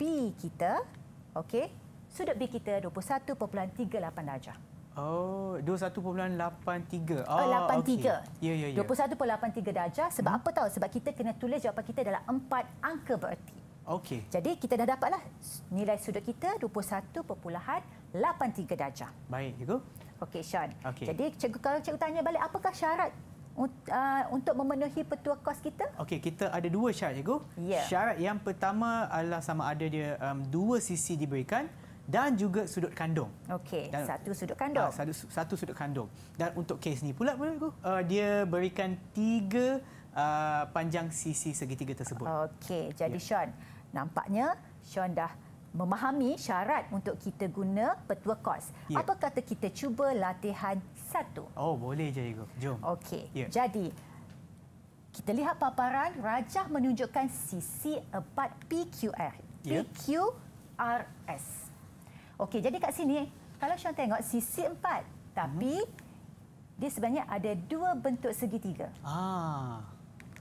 B kita. Okey. Sudut B kita 21.38 darjah. Oh, 21.83. Eh, oh, 83. Okay. Yeah, yeah, yeah. 21.83 darjah. Sebab hmm. apa tahu? Sebab kita kena tulis jawapan kita dalam empat angka bererti. Okey. Jadi kita dah dapatlah nilai sudut kita 21.83 darjah. Baik, cikgu. Okey, Sean. Okay. Jadi cikgu kalau cikgu tanya balik apakah syarat uh, untuk memenuhi petua kos kita? Okey, kita ada dua syarat, cikgu. Yeah. Syarat yang pertama adalah sama ada dia um, dua sisi diberikan dan juga sudut kandung. Okey, satu sudut kandung. Ah, satu, satu sudut kandung. Dan untuk kes ni pula uh, dia berikan tiga uh, panjang sisi segitiga tersebut. Okey, jadi ya. Sean, nampaknya Sean dah memahami syarat untuk kita guna petua kos. Ya. Apa kata kita cuba latihan satu? Oh, boleh je, Igo. Jom. Okey, ya. jadi kita lihat paparan rajah menunjukkan sisi empat PQR. Ya. PQRS. Okey, jadi kat sini kalau Sean tengok sisi empat, tapi hmm. dia sebenarnya ada dua bentuk segitiga. Ah.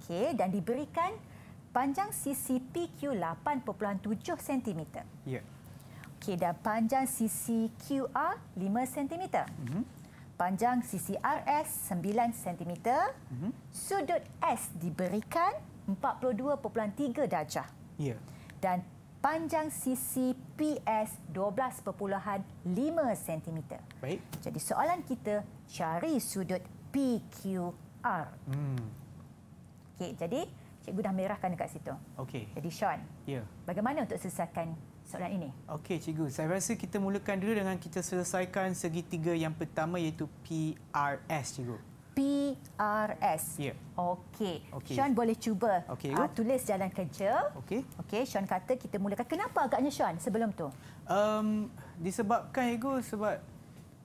Okey, dan diberikan panjang sisi PQ 8.7 cm. Ya. Yeah. Okey, dan panjang sisi QR 5 cm. Mm-hmm. Panjang sisi RS 9 cm. Mm-hmm. Sudut S diberikan 42.3 darjah. Ya. Yeah. Dan panjang sisi PS 12.5 cm. Baik. Jadi soalan kita cari sudut PQR. Hmm. Okey, jadi cikgu dah merahkan dekat situ. Okey. Jadi Sean, ya. Bagaimana untuk selesaikan soalan ini? Okey, cikgu. Saya rasa kita mulakan dulu dengan kita selesaikan segitiga yang pertama iaitu PRS, cikgu. PRS. Ya. Okey. Okay. Sean boleh cuba okay, uh, tulis jalan kerja. Okey. Okey, Sean kata kita mulakan. Kenapa agaknya Sean sebelum tu? Um, disebabkan ego sebab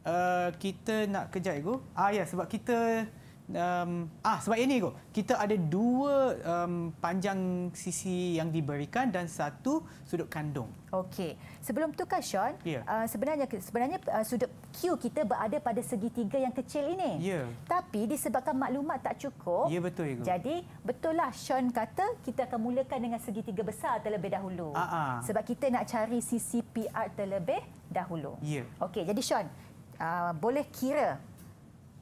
uh, kita nak kejar ego. Ah ya, sebab kita um, ah sebab ini kot. Kita ada dua um, panjang sisi yang diberikan dan satu sudut kandung. Okey. Sebelum tu kan Sean, yeah. uh, sebenarnya sebenarnya uh, sudut Q kita berada pada segitiga yang kecil ini. Ya. Yeah. Tapi disebabkan maklumat tak cukup. Ya yeah, betul itu. Ya, jadi betul lah Sean kata kita akan mulakan dengan segitiga besar terlebih dahulu. Uh-huh. Sebab kita nak cari sisi PR terlebih dahulu. Ya. Yeah. Okey, jadi Sean, uh, boleh kira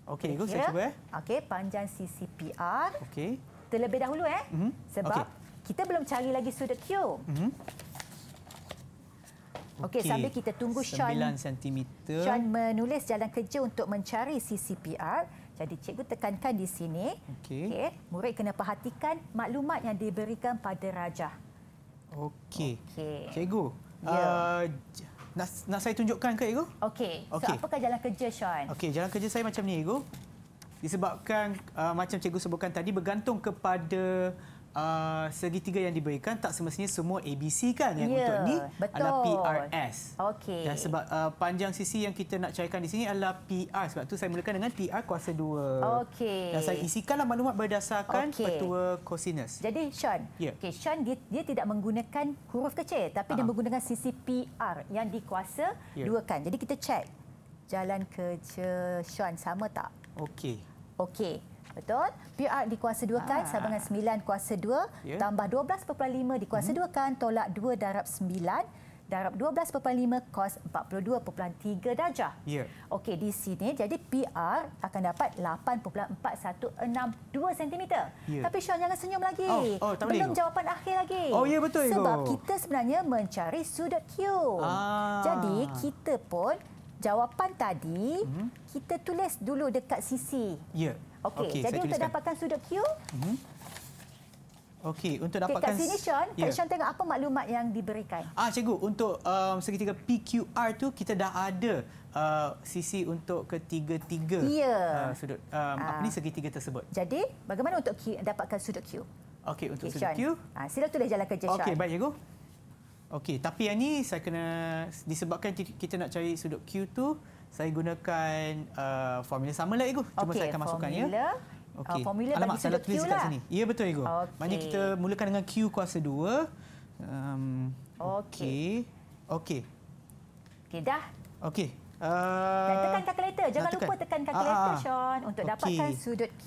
Okey, ikut saya cuba. Eh. Okey, panjang CCPR. Okey. Terlebih dahulu eh. Mm -hmm. Sebab okay. kita belum cari lagi sudut Q. Mm Okey, okay, sambil kita tunggu 9 Sean. 9 cm. Sean menulis jalan kerja untuk mencari CCPR. Jadi cikgu tekankan di sini. Okey. Okay. Murid kena perhatikan maklumat yang diberikan pada rajah. Okey. Okey. Cikgu, yeah. uh, nak, nak saya tunjukkan ke, Ego? Okey. Okay. So, apakah jalan kerja, Sean? Okey, jalan kerja saya macam ni, Ego. Disebabkan, uh, macam cikgu sebutkan tadi, bergantung kepada... Uh, segitiga yang diberikan tak semestinya semua ABC kan yang yeah, untuk ni betul. adalah PRS. Okey. Dan sebab uh, panjang sisi yang kita nak carikan di sini adalah PR sebab tu saya mulakan dengan PR kuasa 2. Okey. Dan saya isikanlah maklumat berdasarkan okay. petua cosinus. Jadi Sean, yeah. okey Sean dia, dia tidak menggunakan huruf kecil tapi uh-huh. dia menggunakan sisi PR yang dikuasa 2 ya. dua kan. Jadi kita check jalan kerja Sean sama tak? Okey. Okey. Betul. PR dikuasa dua kan sama dengan 9 kuasa 2 ya. tambah 12.5 dikuasa hmm. dua kan tolak 2 darab 9 darab 12.5 kos 42.3 darjah. Ya. Okey di sini jadi PR akan dapat 8.4162 cm. Ya. Tapi Sean jangan senyum lagi. Oh, oh, tak Belum tengok. jawapan akhir lagi. Oh ya betul Sebab ego. kita sebenarnya mencari sudut Q. Ah. Jadi kita pun jawapan tadi -hmm. kita tulis dulu dekat sisi. Ya. Okey, okay, jadi untuk dapatkan sudut Q. Mm-hmm. Okey, untuk dapatkan... Okay, kat sini, Sean. Yeah. Sean tengok apa maklumat yang diberikan. Ah, Cikgu, untuk um, segitiga PQR tu kita dah ada uh, sisi untuk ketiga-tiga yeah. uh, sudut. Um, uh. Apa ni ah. segitiga tersebut? Jadi, bagaimana untuk Q, dapatkan sudut Q? Okey, untuk okay, sudut Q. Ha, sila tulis jalan kerja, Okey, baik, Cikgu. Okey, tapi yang ni saya kena... Disebabkan kita nak cari sudut Q tu, saya gunakan uh, formula sama lah Igu. Cuma okay, saya akan masukkan ya? formula. ya. Okay. Uh, formula Alamak, salah tulis lah. kat sini. Ya, betul Igu. Okay. Maknanya kita mulakan dengan Q kuasa 2. Um, okay. Okay. Okay, dah. Okay. Uh, tekan kalkulator. Jangan lupa tekan kalkulator, ah, ah, ah, Sean. Untuk okay. dapatkan sudut Q.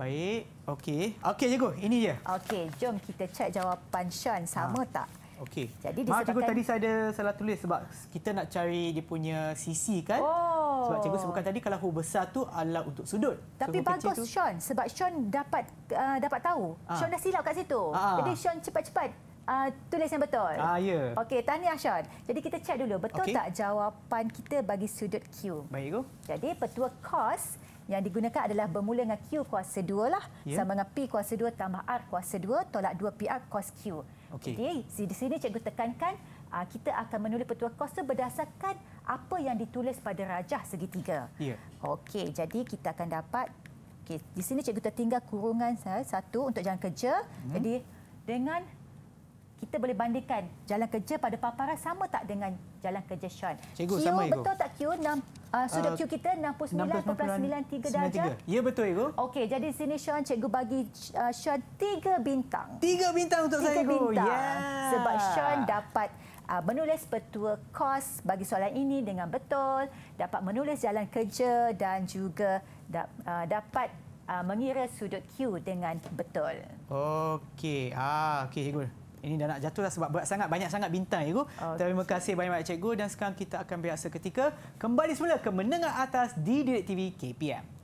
Baik. Okey. Okey, cikgu. Ini dia. Okey, jom kita cek jawapan Sean. Sama ah. tak? Okey. Jadi disebabkan... Maaf cikgu tadi saya ada salah tulis sebab kita nak cari dia punya sisi kan. Oh. Sebab cikgu sebutkan tadi kalau huruf besar tu adalah untuk sudut. Tapi so, bagus tu... Sean sebab Sean dapat uh, dapat tahu. Ha. Sean dah silap kat situ. Ha. Jadi Sean cepat-cepat uh, tulis yang betul. Ah, ya. Okey, Tanya Sean. Jadi kita check dulu betul okay. tak jawapan kita bagi sudut Q. Baik, cikgu. Jadi petua cos yang digunakan adalah bermula dengan Q kuasa 2 lah. Yeah. Sama dengan P kuasa 2 tambah R kuasa 2 tolak 2PR kos Q. Okay. Jadi di sini cikgu tekankan ah, kita akan menulis petua kos itu berdasarkan apa yang ditulis pada rajah segitiga. Yeah. Okey, jadi kita akan dapat okay, di sini cikgu tertinggal kurungan satu untuk jalan kerja. Hmm. Jadi dengan kita boleh bandingkan jalan kerja pada paparan sama tak dengan jalan kerja Sean. Cikgu Q, sama betul itu. tak Q? Uh, ah, sudut uh, ah, Q kita 69.93 darjah. Ya betul Ego. Okey, jadi di sini Sean cikgu bagi uh, ah, Sean tiga bintang. Tiga bintang untuk tiga saya Ego. Yeah. Sebab Sean dapat uh, menulis petua kos bagi soalan ini dengan betul, dapat menulis jalan kerja dan juga da- uh, dapat uh, mengira sudut Q dengan betul. Okey. Ah, okey Ego ini dah nak jatuh lah sebab sangat banyak sangat bintang cikgu. Okay. Terima kasih banyak-banyak cikgu dan sekarang kita akan berasa ketika kembali semula ke menengah atas di Direct TV KPM.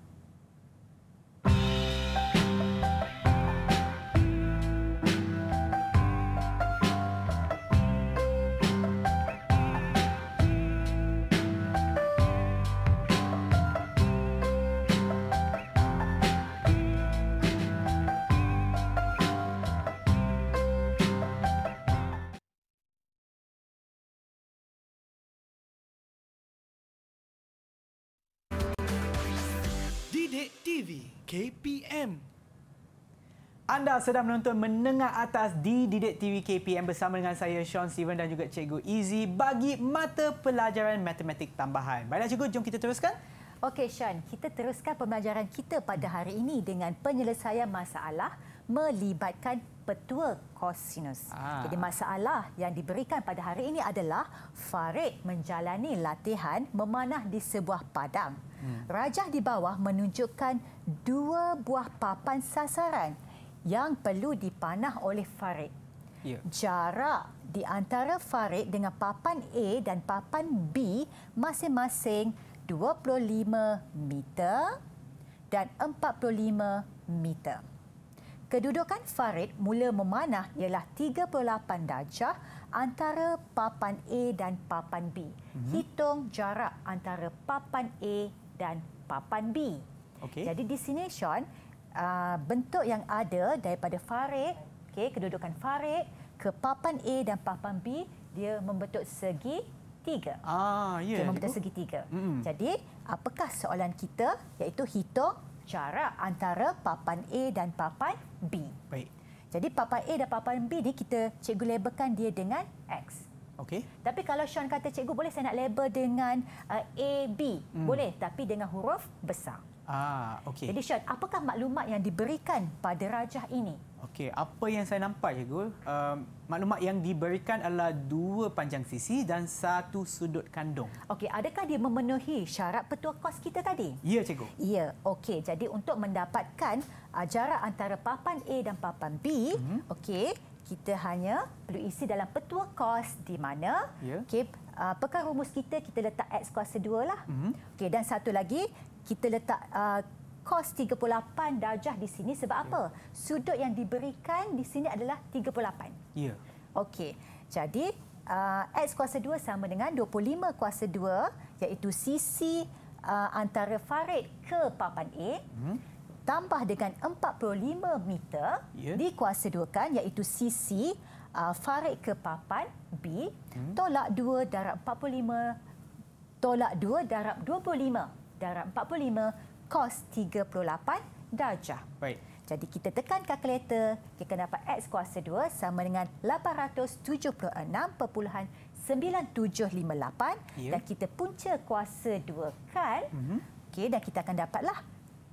TV KPM. Anda sedang menonton Menengah Atas di Didik TV KPM bersama dengan saya Sean Steven dan juga Cikgu Easy bagi mata pelajaran matematik tambahan. Baiklah Cikgu, jom kita teruskan. Okey Sean, kita teruskan pembelajaran kita pada hari ini dengan penyelesaian masalah melibatkan petua kosinus. Ah. Jadi masalah yang diberikan pada hari ini adalah Farid menjalani latihan memanah di sebuah padang. Hmm. Rajah di bawah menunjukkan dua buah papan sasaran yang perlu dipanah oleh Farid. Yeah. Jarak di antara Farid dengan papan A dan papan B masing-masing 25 meter dan 45 meter. Kedudukan Farid mula memanah ialah 38 darjah antara papan A dan papan B. Mm-hmm. Hitung jarak antara papan A dan papan B. Okay. Jadi di sini Sean, ah, bentuk yang ada daripada Farid, okay, kedudukan Farid ke papan A dan papan B, dia membentuk segi tiga. Ah, Yeah, okay, membentuk segi tiga. Mm-hmm. Jadi apakah soalan kita iaitu hitung jarak antara papan A dan papan B. Baik. Jadi papan A dan papan B ni kita cikgu labelkan dia dengan X. Okey. Tapi kalau Sean kata cikgu boleh saya nak label dengan uh, A B. Hmm. Boleh tapi dengan huruf besar. Ah, okey. Jadi Sean, apakah maklumat yang diberikan pada rajah ini? Okey, apa yang saya nampak cikgu, uh, um, maklumat yang diberikan adalah dua panjang sisi dan satu sudut kandung. Okey, adakah dia memenuhi syarat petua kos kita tadi? Ya, cikgu. Ya, okey. Jadi untuk mendapatkan uh, jarak antara papan A dan papan B, hmm. okey, kita hanya perlu isi dalam petua kos di mana? Ya. Okey, uh, pekan rumus kita kita letak x kuasa 2 lah. Hmm. Okey, dan satu lagi kita letak uh, kos 38 darjah di sini sebab apa? Sudut yang diberikan di sini adalah 38. Ya. Okey. Jadi uh, x kuasa 2 sama dengan 25 kuasa 2 iaitu sisi uh, antara farid ke papan A hmm. tambah dengan 45 meter ya. dikuasa 2 kan iaitu sisi uh, farid ke papan B hmm. tolak 2 darab 45 tolak 2 darab 25 darab 45 cos 38 darjah. Baik. Jadi kita tekan kalkulator, kita dapat X kuasa 2 sama dengan 876.9758 ya. dan kita punca kuasa 2 kan. Mm -hmm. Okey dan kita akan dapatlah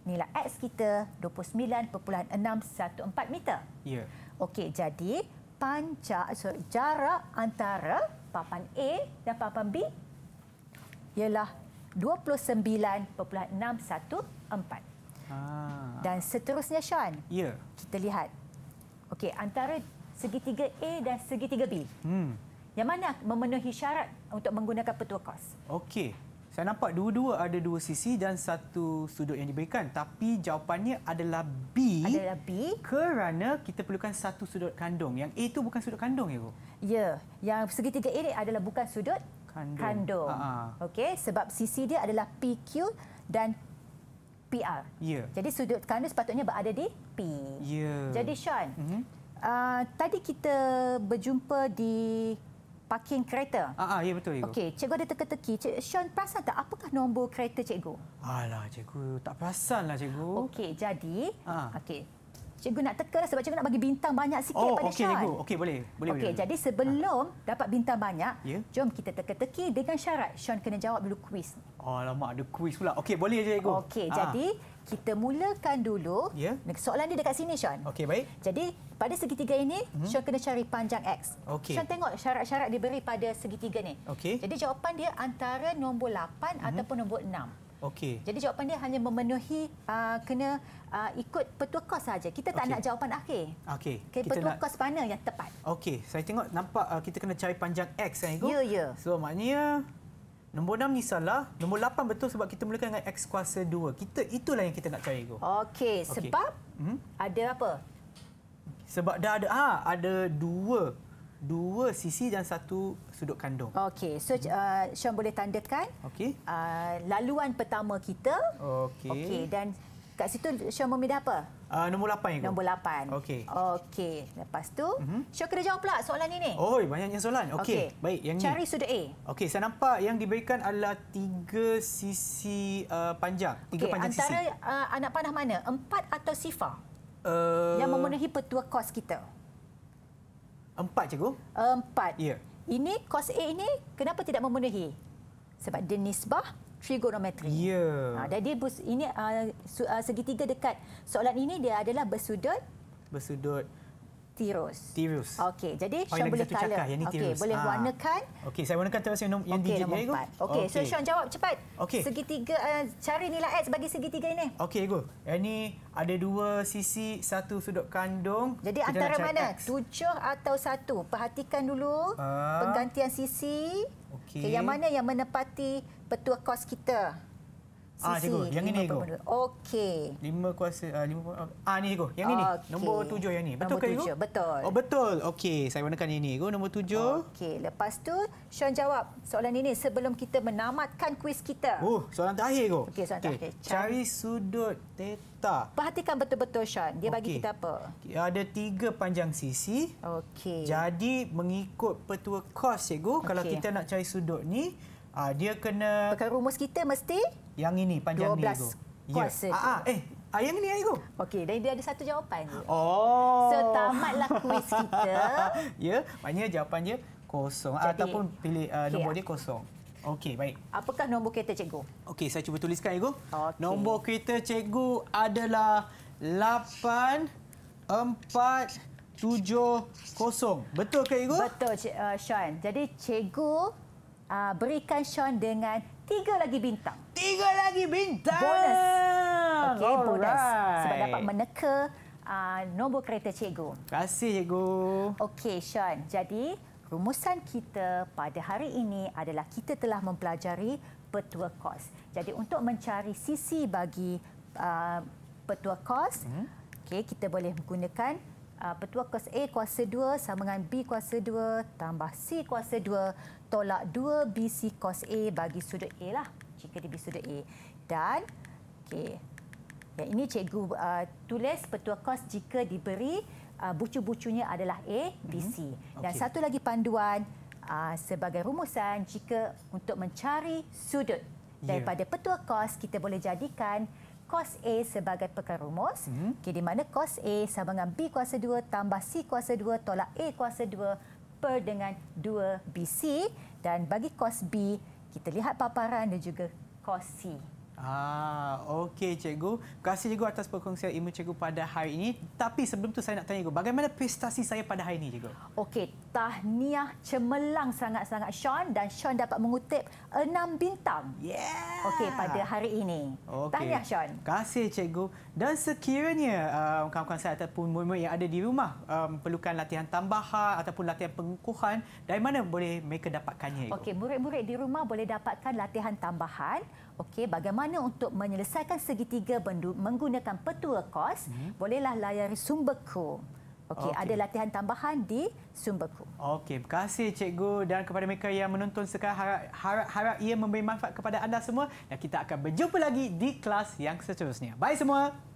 nilai X kita 29.614 meter. Ya. Okey jadi pancak so, jarak antara papan A dan papan B ialah Ah. Dan seterusnya Sean. Ya. Kita lihat. Okey, antara segitiga A dan segitiga B. Hmm. Yang mana memenuhi syarat untuk menggunakan petua kos? Okey. Saya nampak dua-dua ada dua sisi dan satu sudut yang diberikan. Tapi jawapannya adalah B. Adalah B. Kerana kita perlukan satu sudut kandung. Yang A itu bukan sudut kandung ya, Bu? Ya. Yang segitiga A ini adalah bukan sudut kandung. kandung. Ha, ha. Okey, sebab sisi dia adalah PQ dan PR. Yeah. Jadi sudut kandung sepatutnya berada di P. Yeah. Jadi Sean, mm -hmm. uh, tadi kita berjumpa di parking kereta. Ah, ah ya betul cikgu. Okey, cikgu ada teka-teki. Cik Sean perasan tak apakah nombor kereta cikgu? Alah cikgu, tak perasanlah cikgu. Okey, jadi ah. okey cikgu nak teka lah sebab cikgu nak bagi bintang banyak sikit oh, pada okay, Syaz. Okey, okay, boleh. boleh Okey, jadi sebelum ha. dapat bintang banyak, yeah. jom kita teka-teki dengan syarat. Sean kena jawab dulu kuis. Oh, lama ada kuis pula. Okey, boleh je cikgu. Okey, ha. jadi kita mulakan dulu. Yeah. Ya. Soalan dia dekat sini, Sean. Okey, baik. Jadi, pada segitiga ini, hmm. Syaz kena cari panjang X. Okay. Sean tengok syarat-syarat diberi pada segitiga ni. Okay. Jadi, jawapan dia antara nombor 8 hmm. ataupun nombor 6. Okey. Jadi jawapan dia hanya memenuhi uh, kena uh, ikut petua kos saja. Kita tak okay. nak jawapan akhir. Okey. Okay, kita petua nak... kos mana yang tepat? Okey. Saya tengok nampak uh, kita kena cari panjang x kan eh, Igo? Ya, ya. So maknanya nombor 6 ni salah, nombor 8 betul sebab kita mulakan dengan x kuasa 2. Kita itulah yang kita nak cari Igo. Okey, sebab okay. Hmm? ada apa? Sebab dah ada ha, ada dua dua sisi dan satu sudut kandung. Okey, so hmm. uh, Sean boleh tandakan. Okay. Uh, laluan pertama kita. Okey. Okey, dan kat situ Sean memilih apa? Uh, nombor lapan ikut. Nombor lapan. Okey. Okey, lepas tu uh-huh. Mhm. Sean kena jawab pula soalan ini. Oh, banyaknya soalan. Okey, okay. baik. Yang Cari ni. Cari sudut A. Okey, saya nampak yang diberikan adalah tiga sisi uh, panjang. Tiga okay. panjang antara, sisi. antara uh, anak panah mana? Empat atau sifar? Uh, yang memenuhi petua kos kita. Empat cikgu. Empat. Ya. Ini kos A ini kenapa tidak memenuhi? Sebab dia nisbah trigonometri. Ya. Ha, jadi ini uh, uh, segitiga dekat soalan ini dia adalah bersudut. Bersudut. Tirus. Tirus. Okey, jadi oh, Sean boleh color. Cakap, Okay, boleh ha. warnakan. Okey, saya warnakan terus yang, yang okay, dia, Ego. Okey, so Sean jawab cepat. Okay. Segitiga, uh, cari nilai X bagi segitiga ini. Okey, Ego. Yang ni ada dua sisi, satu sudut kandung. Jadi Kita antara mana? X. Tujuh atau satu? Perhatikan dulu ha. penggantian sisi. Okey. Okay, yang mana yang menepati petua kos kita? Ah, sisi ah, cikgu. Yang ini, cikgu. Okey. Lima kuasa. Uh, lima, uh, ah, ni, cikgu. Yang ini. Okay. Nombor tujuh yang ini. Betul nombor ke, cikgu? Betul. Oh, betul. Okey, saya warnakan ini, cikgu. Nombor tujuh. Okey, lepas tu Sean jawab soalan ini sebelum kita menamatkan kuis kita. Oh, soalan terakhir, cikgu. Okey, soalan okay. terakhir. Cari sudut teta. Perhatikan betul-betul, Sean. Dia okay. bagi kita apa? Ada tiga panjang sisi. Okey. Jadi, mengikut petua kos, cikgu. Okay. Kalau kita nak cari sudut ni, Ah dia kena Pakai rumus kita mesti yang ini panjang 12 ni ya. Ah, tu. Ya. Ah, ah eh Ah, yang ni ayo. Okey, dan dia ada satu jawapan. Oh. So tamatlah kuis kita. ya, maknanya jawapan dia kosong ah, Jadi, ataupun pilih uh, nombor okay. dia kosong. Okey, baik. Apakah nombor kereta cikgu? Okey, saya cuba tuliskan ayo. Okay. Nombor kereta cikgu adalah 8470. Betul ke ayo? Betul, cik, uh, Sean. Jadi cikgu uh, berikan Sean dengan tiga lagi bintang. Tiga lagi bintang. Bonus. Okey, bonus. Sebab dapat meneka uh, nombor kereta cikgu. Terima kasih, cikgu. Okey, Sean. Jadi, rumusan kita pada hari ini adalah kita telah mempelajari petua kos. Jadi, untuk mencari sisi bagi uh, petua kos, hmm? okay, kita boleh menggunakan uh, ah, petua kos A kuasa 2 sama dengan B kuasa 2 tambah C kuasa 2 tolak 2BC kos A bagi sudut A lah. Jika dia B sudut A. Dan, okay Yang ini cikgu uh, tulis petua kos jika diberi uh, bucu-bucunya adalah A, B, mhm. C. Mm-hmm. Okay. Dan satu lagi panduan uh, sebagai rumusan jika untuk mencari sudut yeah. daripada petua kos kita boleh jadikan cos A sebagai pekan rumus. Mm -hmm. okay, di mana cos A sama dengan B kuasa 2 tambah C kuasa 2 tolak A kuasa 2 per dengan 2BC. Dan bagi cos B, kita lihat paparan dan juga cos C. Ah, okey cikgu. Terima kasih cikgu atas perkongsian ilmu cikgu pada hari ini. Tapi sebelum tu saya nak tanya cikgu, bagaimana prestasi saya pada hari ini cikgu? Okey, tahniah cemerlang sangat-sangat Sean dan Sean dapat mengutip enam bintang. Yeah. Okey, pada hari ini. Okay. Tahniah Sean. Terima kasih cikgu. Dan sekiranya um, kawan-kawan saya ataupun murid-murid yang ada di rumah um, perlukan latihan tambahan ataupun latihan pengukuhan, dari mana boleh mereka dapatkannya? Okey, murid-murid di rumah boleh dapatkan latihan tambahan Okey, bagaimana untuk menyelesaikan segitiga menggunakan petua kos? Hmm. Bolehlah layar Sumberku. Okey, okay. ada latihan tambahan di Sumberku. Okey, terima kasih cikgu dan kepada mereka yang menonton sekarang harap, harap harap ia memberi manfaat kepada anda semua dan kita akan berjumpa lagi di kelas yang seterusnya. Bye semua.